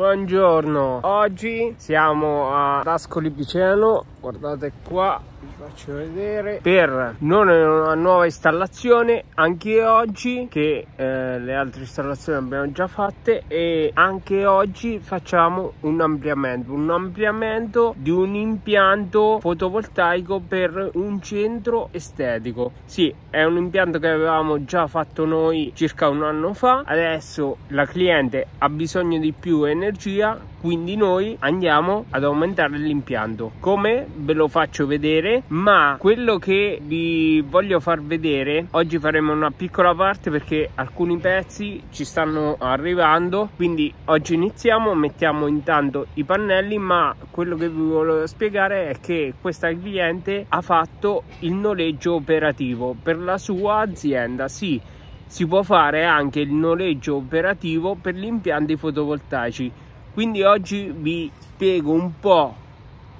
Buongiorno, oggi siamo ad Ascoli Piceno, guardate qua faccio vedere per non una nuova installazione anche oggi che eh, le altre installazioni abbiamo già fatte e anche oggi facciamo un ampliamento un ampliamento di un impianto fotovoltaico per un centro estetico sì è un impianto che avevamo già fatto noi circa un anno fa adesso la cliente ha bisogno di più energia quindi noi andiamo ad aumentare l'impianto come ve lo faccio vedere ma quello che vi voglio far vedere oggi faremo una piccola parte perché alcuni pezzi ci stanno arrivando quindi oggi iniziamo mettiamo intanto i pannelli ma quello che vi voglio spiegare è che questa cliente ha fatto il noleggio operativo per la sua azienda sì si può fare anche il noleggio operativo per gli impianti fotovoltaici quindi oggi vi spiego un po'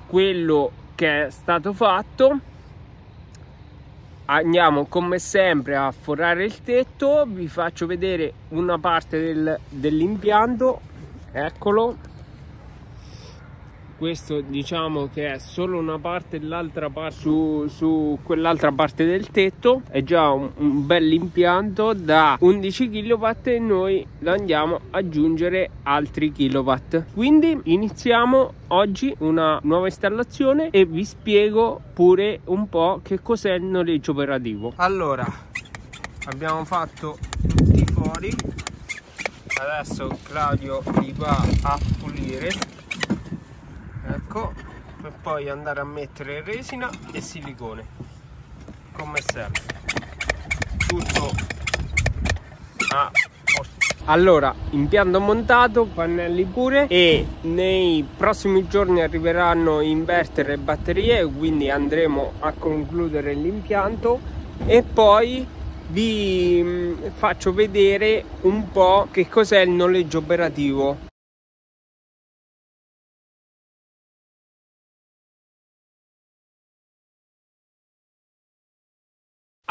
quello che è stato fatto andiamo come sempre a forrare il tetto vi faccio vedere una parte del, dell'impianto eccolo questo diciamo che è solo una parte e l'altra parte su, su quell'altra parte del tetto è già un, un bel impianto da 11 kW e noi lo andiamo ad aggiungere altri kW quindi iniziamo oggi una nuova installazione e vi spiego pure un po' che cos'è il noleggio operativo allora abbiamo fatto tutti fuori adesso Claudio li va a pulire secco per poi andare a mettere resina e silicone come serve tutto a allora, impianto montato, pannelli pure e nei prossimi giorni arriveranno inverter e batterie, quindi andremo a concludere l'impianto e poi vi mm, faccio vedere un po' che cos'è il noleggio operativo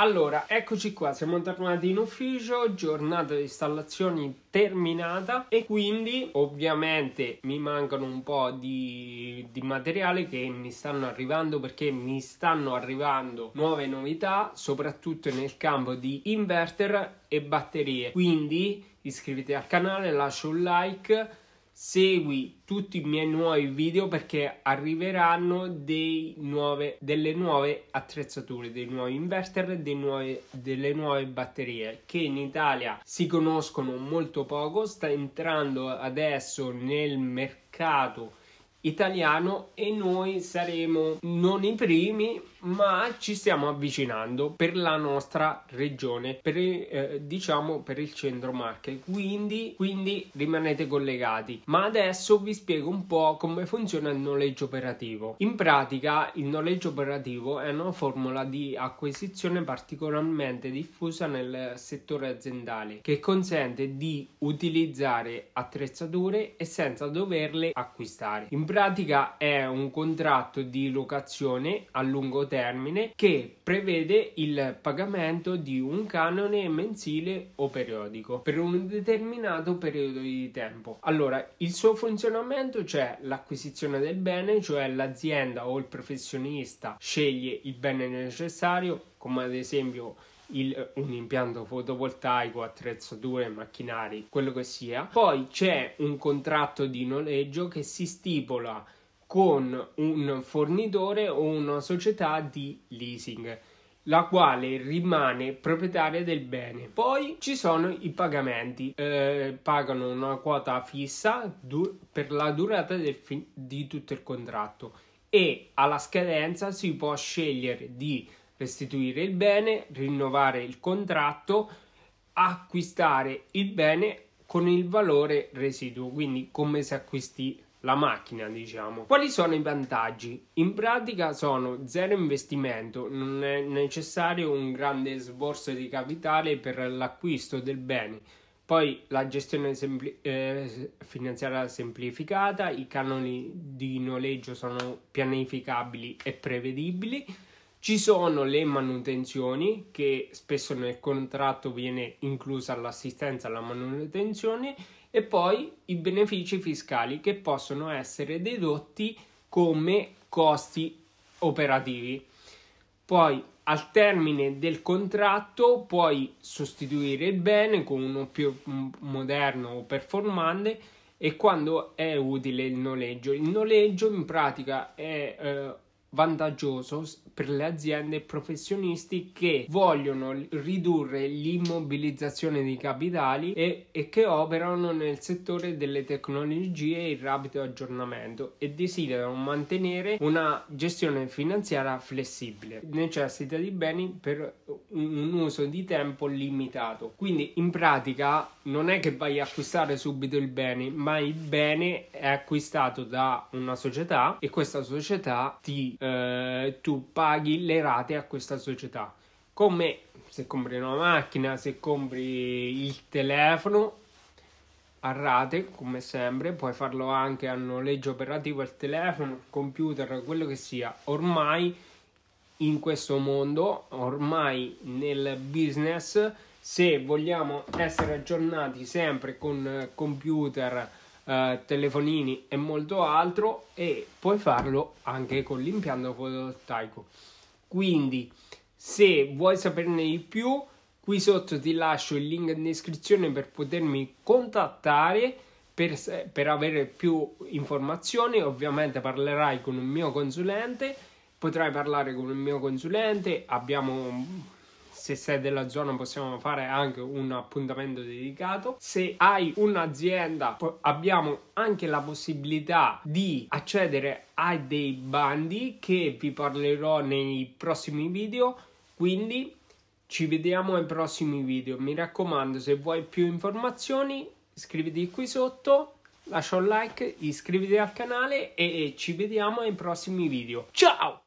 Allora, eccoci qua, siamo tornati in ufficio, giornata di installazioni terminata e quindi ovviamente mi mancano un po' di, di, materiale che mi stanno arrivando perché mi stanno arrivando nuove novità, soprattutto nel campo di inverter e batterie. Quindi iscriviti al canale, lascia un like Segui tutti i miei nuovi video perché arriveranno nuove, delle nuove attrezzature, dei nuovi inverter e nuove, delle nuove batterie che in Italia si conoscono molto poco, sta entrando adesso nel mercato italiano e noi saremo non i primi ma ci stiamo avvicinando per la nostra regione, per, eh, diciamo per il centro Marche. Quindi, quindi rimanete collegati. Ma adesso vi spiego un po' come funziona il noleggio operativo. In pratica, il noleggio operativo è una formula di acquisizione particolarmente diffusa nel settore aziendale che consente di utilizzare attrezzature e senza doverle acquistare. In pratica, è un contratto di locazione a lungo termine termine che prevede il pagamento di un canone mensile o periodico per un determinato periodo di tempo. Allora, il suo funzionamento c'è cioè l'acquisizione del bene, cioè l'azienda o il professionista sceglie il bene necessario, come ad esempio il, un impianto fotovoltaico, attrezzature, macchinari, quello che sia. Poi c'è un contratto di noleggio che si stipula con un fornitore o una società di leasing la quale rimane proprietaria del bene. Poi ci sono i pagamenti, eh, pagano una quota fissa du- per la durata fi- di tutto il contratto e alla scadenza si può scegliere di restituire il bene, rinnovare il contratto, acquistare il bene con il valore residuo, quindi come se acquisti la macchina, diciamo. Quali sono i vantaggi? In pratica sono zero investimento, non è necessario un grande sborso di capitale per l'acquisto del bene. Poi la gestione sempli- eh, finanziaria semplificata, i canoni di noleggio sono pianificabili e prevedibili. Ci sono le manutenzioni che spesso nel contratto viene inclusa l'assistenza alla manutenzione e poi i benefici fiscali che possono essere dedotti come costi operativi. Poi al termine del contratto puoi sostituire il bene con uno più moderno o performante e quando è utile il noleggio. Il noleggio in pratica è eh, vantaggioso per le aziende e professionisti che vogliono ridurre l'immobilizzazione di capitali e, e, che operano nel settore delle tecnologie e il rapido aggiornamento e desiderano mantenere una gestione finanziaria flessibile. Necessita di beni per un uso di tempo limitato. Quindi in pratica non è che vai a acquistare subito il bene, ma il bene è acquistato da una società e questa società ti, eh, tu paghi le rate a questa società. Come se compri una macchina, se compri il telefono a rate, come sempre, puoi farlo anche a noleggio operativo al telefono, computer, quello che sia. Ormai in questo mondo, ormai nel business se vogliamo essere aggiornati sempre con eh, computer, eh, telefonini e molto altro e puoi farlo anche con l'impianto fotovoltaico. Quindi se vuoi saperne di più, qui sotto ti lascio il link in descrizione per potermi contattare. Per, per, avere più informazioni ovviamente parlerai con un mio consulente potrai parlare con il mio consulente abbiamo se sei della zona possiamo fare anche un appuntamento dedicato. Se hai un'azienda abbiamo anche la possibilità di accedere a dei bandi che vi parlerò nei prossimi video, quindi ci vediamo ai prossimi video. Mi raccomando, se vuoi più informazioni iscriviti qui sotto lascia un like, iscriviti al canale e ci vediamo ai prossimi video. Ciao!